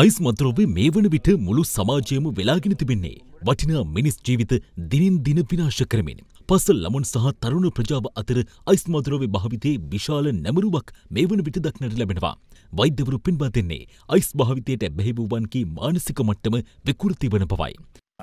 Ice මතරෝවේ මේ වන විට මුළු සමාජයම වෙලාගෙන තිබෙන්නේ. වටිනා මිනිස් ජීවිත දිනින් දින විනාශ කරමින්. පස ළමුන් සහ තරුණ ප්‍රජාව අතර අයිස් මතරෝවේ භාවිතයේ විශාල නැමරුවක් මේ වන විට දක්නට ලැබෙනවා. වෛද්‍යවරු පෙන්වා දෙන්නේ අයිස් භාවිතයට බැහිවූවන්ගේ මානසික මට්ටම විකෘති වන බවයි.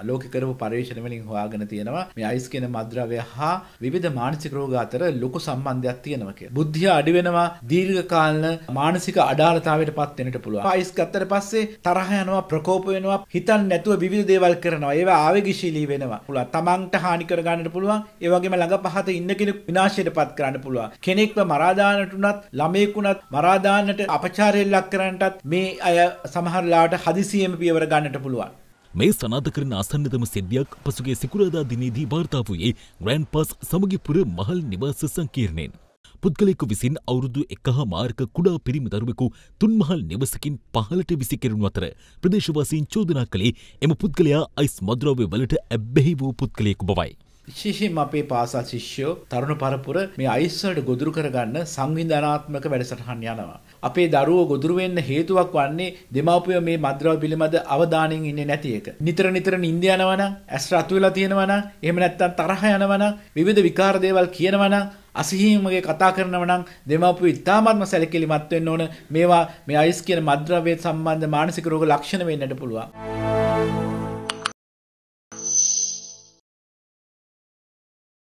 ලෝක කරපු පර්යේෂණ වලින් හොයාගෙන තියෙනවා මේ අයිස් කියන මද්‍රව්‍ය හා විවිධ මානසික රෝග අතර ලොකු සම්බන්ධයක් තියෙනවා කියලා. බුද්ධිය අඩු වෙනවා දීර්ඝකාලන මානසික අඩාලතාවයට පත් වෙන්නට පුළුවන්. අයිස් ගත්තට පස්සේ තරහ යනවා ප්‍රකෝප වෙනවා හිතන්න නැතුව විවිධ දේවල් කරනවා. ඒවා ආවේගශීලී වෙනවා. පුළුවන් තමන්ට හානි කර ගන්නට පුළුවන්. ඒ වගේම ළඟ පහත ඉන්න කෙනෙක් විනාශයට පත් කරන්න පුළුවන්. කෙනෙක්ව මරා දාන්නට උනත් ළමයෙකුනත් මරා දාන්නට අපචාරයෙන් ලක් කරන්නටත් මේ අය සමහර ලාට හදිසියෙම පියවර ගන්නට පුළුවන්. මේ සනාත කරන අසන්නතම සිද්ධියක් පසුගේ සිකුරාදා දිනේදී වාර්තා වූයේ ග්‍රෑන්ඩ් පාස් සමගිපුර මහල් නිවාස සංකීර්ණයෙන්. පුද්ගලෙකු විසින් අවුරුදු එක හා මාර්ක කුඩා පිරිමි දරුවෙකු තුන්මහල් නිවසකින් පහලට විසි කෙරුණු අතර ප්‍රදේශවාසීන් චෝදනා කළේ එම පුද්ගලයා අයිස් මදුරාවේ වලට ඇබ්බැහි වූ පුද්ගලයෙකු බවයි. විශේෂයෙන්ම අපේ පාසල් ශිෂ්‍යෝ තරුණ පරපුර මේ අයිස් වලට ගොදුරු කරගන්න සංවිධානාත්මක වැඩසටහන් යනවා. අපේ දරුවෝ ගොදුරු වෙන්න හේතුවක් වන්නේ දෙමාපියෝ මේ මද්‍රව පිළිබඳ අවධානයෙන් ඉන්නේ නැති එක. නිතර නිතර නිින්ද යනවනම්, ඇස් රතු වෙලා තියෙනවනම්, එහෙම නැත්නම් තරහ යනවනම්, විවිධ විකාර දේවල් කියනවනම් අසහිමගේ කතා කරනව නම් දෙමාපියෝ ඉතාමත්ම සැලකිලිමත් වෙන්න ඕන. මේවා මේ අයිස් කියන මද්‍රව්‍ය සම්බන්ධ මානසික රෝග ලක්ෂණ වෙන්නට පුළුවන්.